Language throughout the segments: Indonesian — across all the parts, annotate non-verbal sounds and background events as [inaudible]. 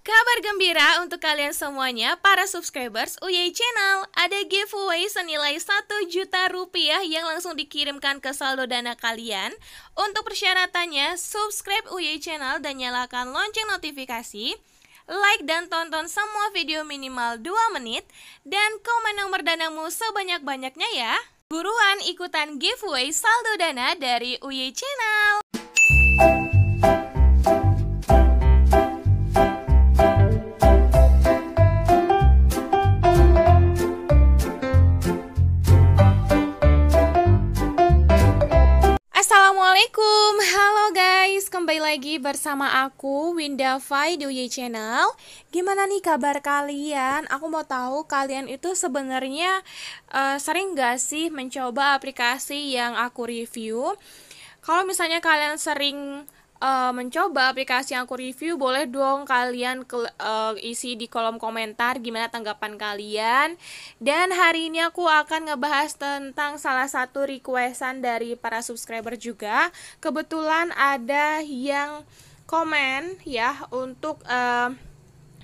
Kabar gembira untuk kalian semuanya, para subscribers UY Channel. Ada giveaway senilai 1 juta rupiah yang langsung dikirimkan ke saldo dana kalian. Untuk persyaratannya, subscribe UY Channel dan nyalakan lonceng notifikasi. Like dan tonton semua video minimal 2 menit. Dan komen nomor danamu sebanyak-banyaknya ya. Buruan ikutan giveaway saldo dana dari UY Channel. Assalamualaikum, halo guys, kembali lagi bersama aku Winda Fai di UY Channel. Gimana nih kabar kalian? Aku mau tahu kalian itu sebenarnya uh, sering gak sih mencoba aplikasi yang aku review? Kalau misalnya kalian sering uh, mencoba aplikasi yang aku review, boleh dong kalian ke, uh, eh, isi di kolom komentar gimana tanggapan kalian. Dan hari ini aku akan ngebahas tentang salah satu requestan dari para subscriber juga. Kebetulan ada yang komen ya untuk uh,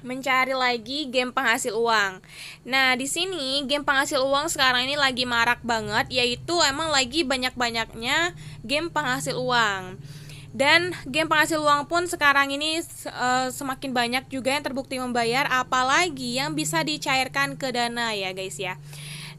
mencari lagi game penghasil uang. Nah, di sini game penghasil uang sekarang ini lagi marak banget yaitu emang lagi banyak-banyaknya game penghasil uang. Dan game penghasil uang pun sekarang ini uh, semakin banyak juga yang terbukti membayar, apalagi yang bisa dicairkan ke dana ya guys ya.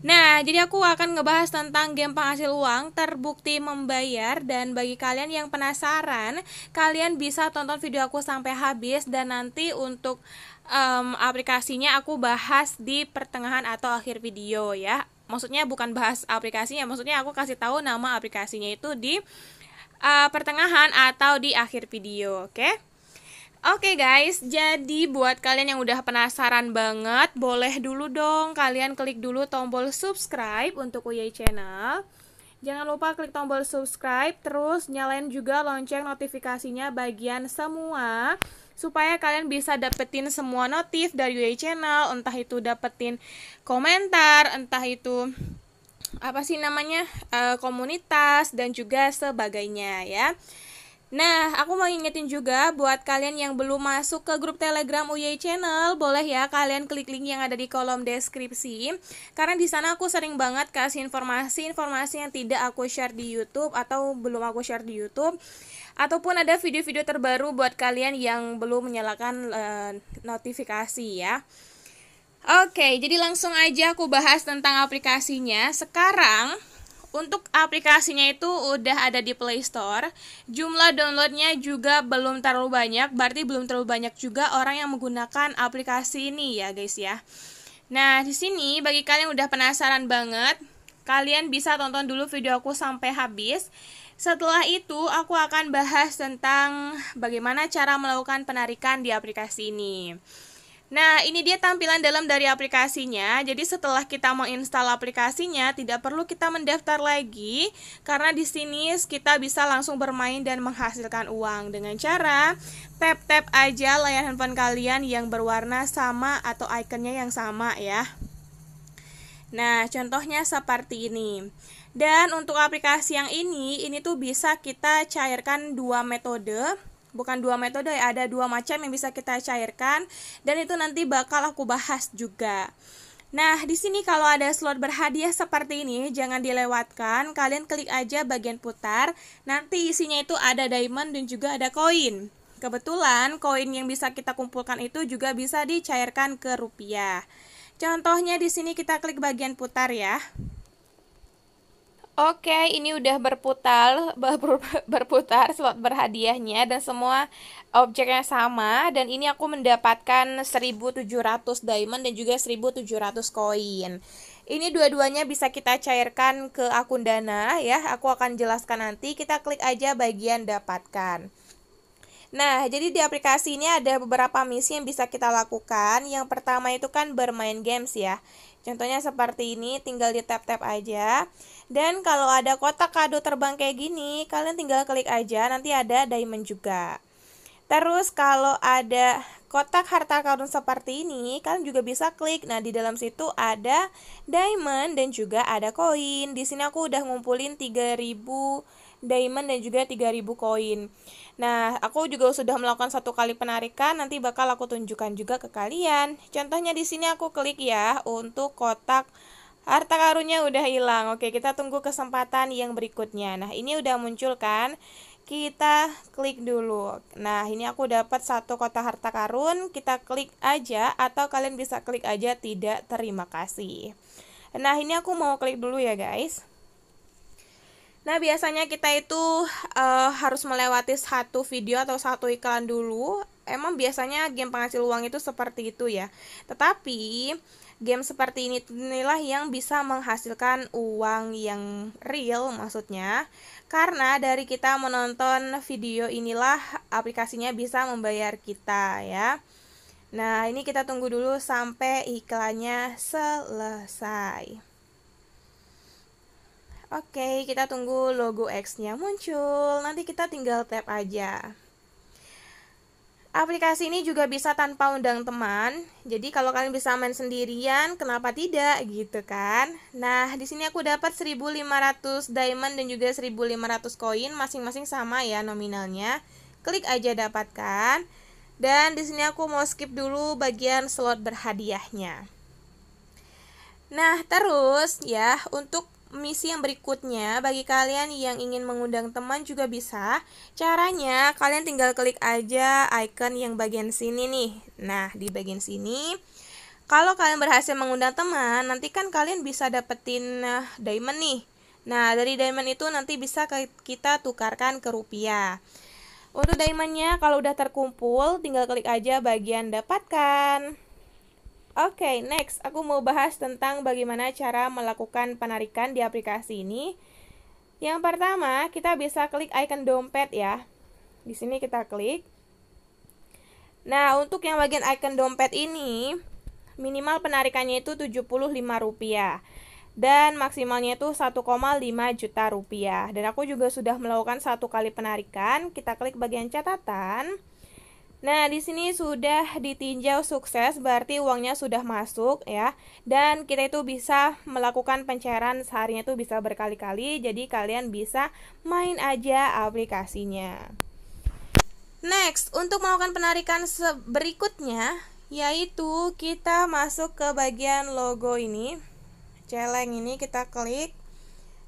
Nah, jadi aku akan ngebahas tentang game penghasil uang terbukti membayar dan bagi kalian yang penasaran, kalian bisa tonton video aku sampai habis dan nanti untuk um, aplikasinya aku bahas di pertengahan atau akhir video ya. Maksudnya bukan bahas aplikasinya, maksudnya aku kasih tahu nama aplikasinya itu di uh, pertengahan atau di akhir video, oke? Okay? Oke okay guys, jadi buat kalian yang udah penasaran banget, boleh dulu dong kalian klik dulu tombol subscribe untuk Uyay Channel. Jangan lupa klik tombol subscribe, terus nyalain juga lonceng notifikasinya bagian semua supaya kalian bisa dapetin semua notif dari Uyay Channel, entah itu dapetin komentar, entah itu apa sih namanya uh, komunitas dan juga sebagainya ya. Nah, aku mau ingetin juga buat kalian yang belum masuk ke grup Telegram UY Channel, boleh ya kalian klik link yang ada di kolom deskripsi. Karena di sana aku sering banget kasih informasi-informasi yang tidak aku share di YouTube atau belum aku share di YouTube ataupun ada video-video terbaru buat kalian yang belum menyalakan uh, notifikasi ya. Oke, jadi langsung aja aku bahas tentang aplikasinya. Sekarang untuk aplikasinya itu udah ada di Play Store. Jumlah downloadnya juga belum terlalu banyak, berarti belum terlalu banyak juga orang yang menggunakan aplikasi ini ya guys ya. Nah, di sini bagi kalian yang udah penasaran banget, kalian bisa tonton dulu video aku sampai habis. Setelah itu, aku akan bahas tentang bagaimana cara melakukan penarikan di aplikasi ini. Nah, ini dia tampilan dalam dari aplikasinya. Jadi setelah kita menginstal aplikasinya, tidak perlu kita mendaftar lagi karena di sini kita bisa langsung bermain dan menghasilkan uang dengan cara tap-tap aja layar handphone kalian yang berwarna sama atau ikonnya yang sama ya. Nah, contohnya seperti ini. Dan untuk aplikasi yang ini, ini tuh bisa kita cairkan dua metode bukan dua metode ya ada dua macam yang bisa kita cairkan dan itu nanti bakal aku bahas juga Nah, di sini kalau ada slot berhadiah seperti ini, jangan dilewatkan. Kalian klik aja bagian putar. Nanti isinya itu ada diamond dan juga ada koin. Kebetulan, koin yang bisa kita kumpulkan itu juga bisa dicairkan ke rupiah. Contohnya di sini kita klik bagian putar ya. Oke, okay, ini udah berputar, [laughs] ber, berputar slot berhadiahnya dan semua objeknya sama dan ini aku mendapatkan 1700 diamond dan juga 1700 koin. Ini dua-duanya bisa kita cairkan ke akun Dana ya. Aku akan jelaskan nanti. Kita klik aja bagian dapatkan. Nah, jadi di aplikasi ini ada beberapa misi yang bisa kita lakukan. Yang pertama itu kan bermain games ya. Contohnya seperti ini, tinggal di tap-tap aja. Dan kalau ada kotak kado terbang kayak gini, kalian tinggal klik aja, nanti ada diamond juga. Terus kalau ada kotak harta karun seperti ini, kalian juga bisa klik. Nah, di dalam situ ada diamond dan juga ada koin. Di sini aku udah ngumpulin 3000 diamond dan juga 3000 koin. Nah, aku juga sudah melakukan satu kali penarikan, nanti bakal aku tunjukkan juga ke kalian. Contohnya di sini aku klik ya untuk kotak harta karunnya udah hilang. Oke, kita tunggu kesempatan yang berikutnya. Nah, ini udah muncul kan? Kita klik dulu. Nah, ini aku dapat satu kotak harta karun. Kita klik aja atau kalian bisa klik aja tidak terima kasih. Nah, ini aku mau klik dulu ya, guys. Nah, biasanya kita itu uh, harus melewati satu video atau satu iklan dulu. Emang biasanya game penghasil uang itu seperti itu ya. Tetapi game seperti ini inilah yang bisa menghasilkan uang yang real maksudnya karena dari kita menonton video inilah aplikasinya bisa membayar kita ya nah ini kita tunggu dulu sampai iklannya selesai Oke, kita tunggu logo X-nya muncul. Nanti kita tinggal tap aja. Aplikasi ini juga bisa tanpa undang teman. Jadi kalau kalian bisa main sendirian, kenapa tidak gitu kan? Nah, di sini aku dapat 1500 diamond dan juga 1500 koin, masing-masing sama ya nominalnya. Klik aja dapatkan. Dan di sini aku mau skip dulu bagian slot berhadiahnya. Nah, terus ya untuk misi yang berikutnya bagi kalian yang ingin mengundang teman juga bisa. Caranya kalian tinggal klik aja icon yang bagian sini nih. Nah, di bagian sini kalau kalian berhasil mengundang teman, nanti kan kalian bisa dapetin eh, diamond nih. Nah, dari diamond itu nanti bisa kita tukarkan ke rupiah. Untuk diamondnya, kalau udah terkumpul, tinggal klik aja bagian dapatkan. Oke, okay, next aku mau bahas tentang bagaimana cara melakukan penarikan di aplikasi ini. Yang pertama, kita bisa klik icon dompet ya. Di sini kita klik. Nah, untuk yang bagian icon dompet ini, minimal penarikannya itu Rp75 dan maksimalnya itu 1,5 juta rupiah. Dan aku juga sudah melakukan satu kali penarikan. Kita klik bagian catatan. Nah, di sini sudah ditinjau sukses, berarti uangnya sudah masuk ya. Dan kita itu bisa melakukan pencairan seharinya itu bisa berkali-kali, jadi kalian bisa main aja aplikasinya. Next, untuk melakukan penarikan berikutnya, yaitu kita masuk ke bagian logo ini. Celeng ini kita klik.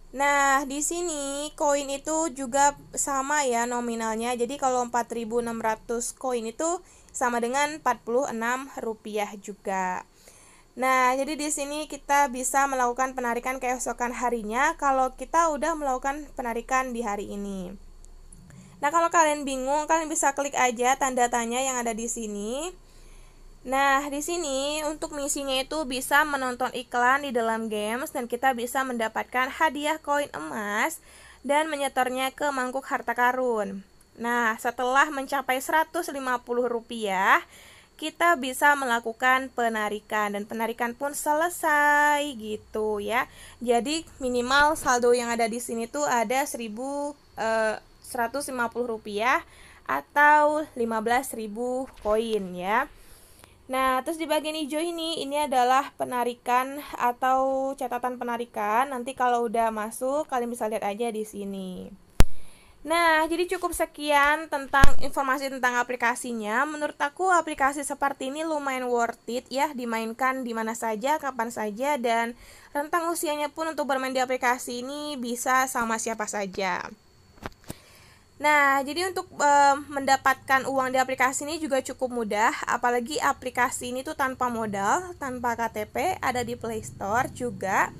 Nah, di sini koin itu juga sama ya nominalnya. Jadi kalau 4.600 koin itu sama dengan 46 rupiah juga. Nah, jadi di sini kita bisa melakukan penarikan keesokan harinya kalau kita udah melakukan penarikan di hari ini. Nah, kalau kalian bingung, kalian bisa klik aja tanda tanya yang ada di sini. Nah, di sini untuk misinya itu bisa menonton iklan di dalam games dan kita bisa mendapatkan hadiah koin emas dan menyetornya ke mangkuk harta karun. Nah, setelah mencapai rp rupiah kita bisa melakukan penarikan dan penarikan pun selesai gitu ya. Jadi minimal saldo yang ada di sini tuh ada 150 eh, rupiah atau 15.000 koin ya. Nah, terus di bagian hijau ini, ini adalah penarikan atau catatan penarikan. Nanti kalau udah masuk, kalian bisa lihat aja di sini. Nah, jadi cukup sekian tentang informasi tentang aplikasinya. Menurut aku aplikasi seperti ini lumayan worth it ya, dimainkan di mana saja, kapan saja dan rentang usianya pun untuk bermain di aplikasi ini bisa sama siapa saja. Nah, jadi untuk e, mendapatkan uang di aplikasi ini juga cukup mudah, apalagi aplikasi ini tuh tanpa modal, tanpa KTP, ada di Play Store juga.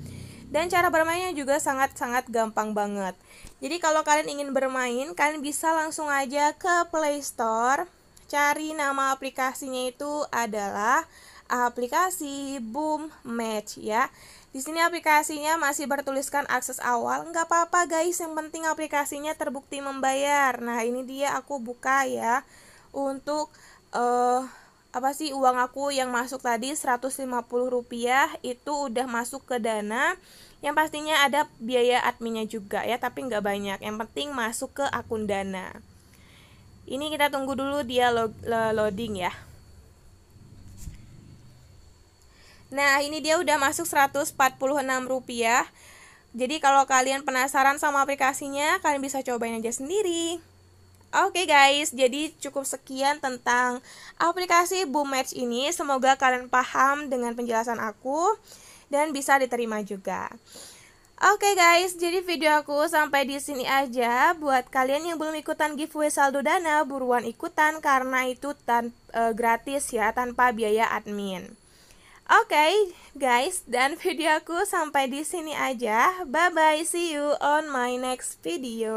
Dan cara bermainnya juga sangat-sangat gampang banget. Jadi kalau kalian ingin bermain, kalian bisa langsung aja ke Play Store, cari nama aplikasinya itu adalah aplikasi Boom Match ya. Di sini aplikasinya masih bertuliskan akses awal. Nggak apa-apa guys, yang penting aplikasinya terbukti membayar. Nah, ini dia aku buka ya untuk uh, apa sih uang aku yang masuk tadi 150 rupiah itu udah masuk ke dana yang pastinya ada biaya adminnya juga ya tapi nggak banyak yang penting masuk ke akun dana ini kita tunggu dulu dia loading ya Nah, ini dia udah masuk 146 rupiah. Jadi kalau kalian penasaran sama aplikasinya, kalian bisa cobain aja sendiri. Oke okay guys, jadi cukup sekian tentang aplikasi Boom Match ini. Semoga kalian paham dengan penjelasan aku dan bisa diterima juga. Oke okay guys, jadi video aku sampai di sini aja. Buat kalian yang belum ikutan giveaway saldo dana, buruan ikutan karena itu tan e, gratis ya, tanpa biaya admin. Oke okay, guys, dan [laughs] videoku sampai di sini aja. Bye bye, see you on my next video.